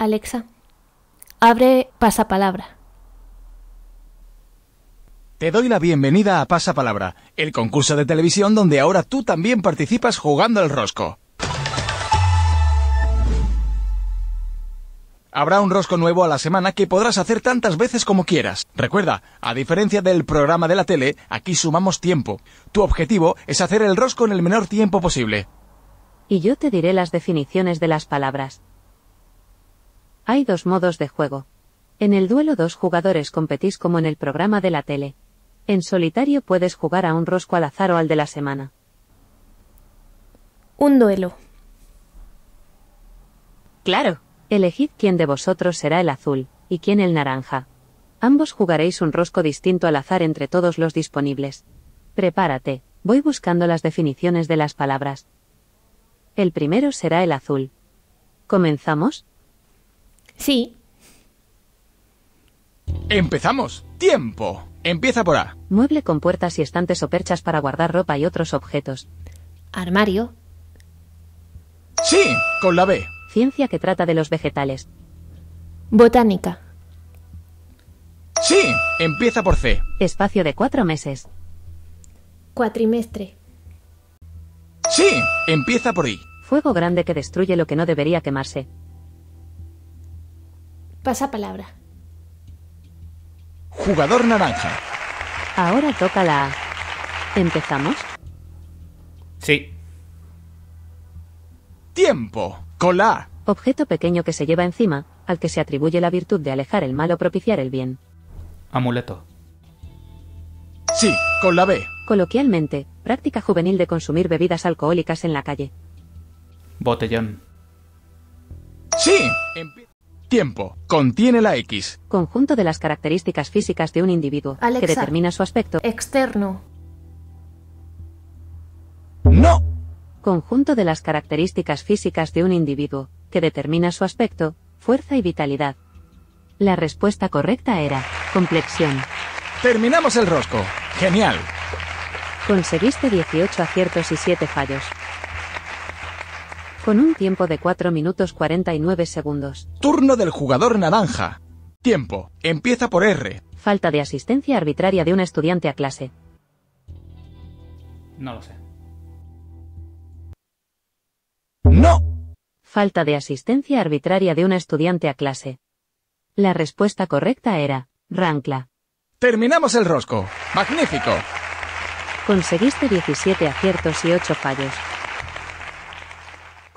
Alexa, abre Pasapalabra. Te doy la bienvenida a Pasapalabra, el concurso de televisión donde ahora tú también participas jugando al rosco. Habrá un rosco nuevo a la semana que podrás hacer tantas veces como quieras. Recuerda, a diferencia del programa de la tele, aquí sumamos tiempo. Tu objetivo es hacer el rosco en el menor tiempo posible. Y yo te diré las definiciones de las palabras. Hay dos modos de juego. En el duelo dos jugadores competís como en el programa de la tele. En solitario puedes jugar a un rosco al azar o al de la semana. Un duelo. Claro. Elegid quién de vosotros será el azul, y quién el naranja. Ambos jugaréis un rosco distinto al azar entre todos los disponibles. Prepárate, voy buscando las definiciones de las palabras. El primero será el azul. ¿Comenzamos? Sí. ¡Empezamos! ¡Tiempo! Empieza por A. Mueble con puertas y estantes o perchas para guardar ropa y otros objetos. Armario. Sí, con la B. Ciencia que trata de los vegetales. Botánica. Sí, empieza por C. Espacio de cuatro meses. Cuatrimestre. Sí, empieza por I. Fuego grande que destruye lo que no debería quemarse esa palabra. Jugador naranja. Ahora toca la ¿Empezamos? Sí. Tiempo. A. Objeto pequeño que se lleva encima, al que se atribuye la virtud de alejar el mal o propiciar el bien. Amuleto. Sí, con la B. Coloquialmente, práctica juvenil de consumir bebidas alcohólicas en la calle. Botellón. Sí. Tiempo. Contiene la X. Conjunto de las características físicas de un individuo que determina su aspecto. Externo. No. Conjunto de las características físicas de un individuo que determina su aspecto, fuerza y vitalidad. La respuesta correcta era complexión. Terminamos el rosco. Genial. Conseguiste 18 aciertos y 7 fallos con un tiempo de 4 minutos 49 segundos. Turno del jugador naranja. Tiempo. Empieza por R. Falta de asistencia arbitraria de un estudiante a clase. No lo sé. No. Falta de asistencia arbitraria de un estudiante a clase. La respuesta correcta era Rancla. Terminamos el rosco. Magnífico. Conseguiste 17 aciertos y 8 fallos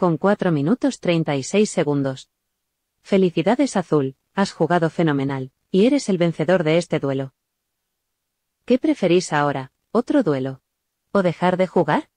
con 4 minutos 36 segundos. Felicidades Azul, has jugado fenomenal, y eres el vencedor de este duelo. ¿Qué preferís ahora, otro duelo? ¿O dejar de jugar?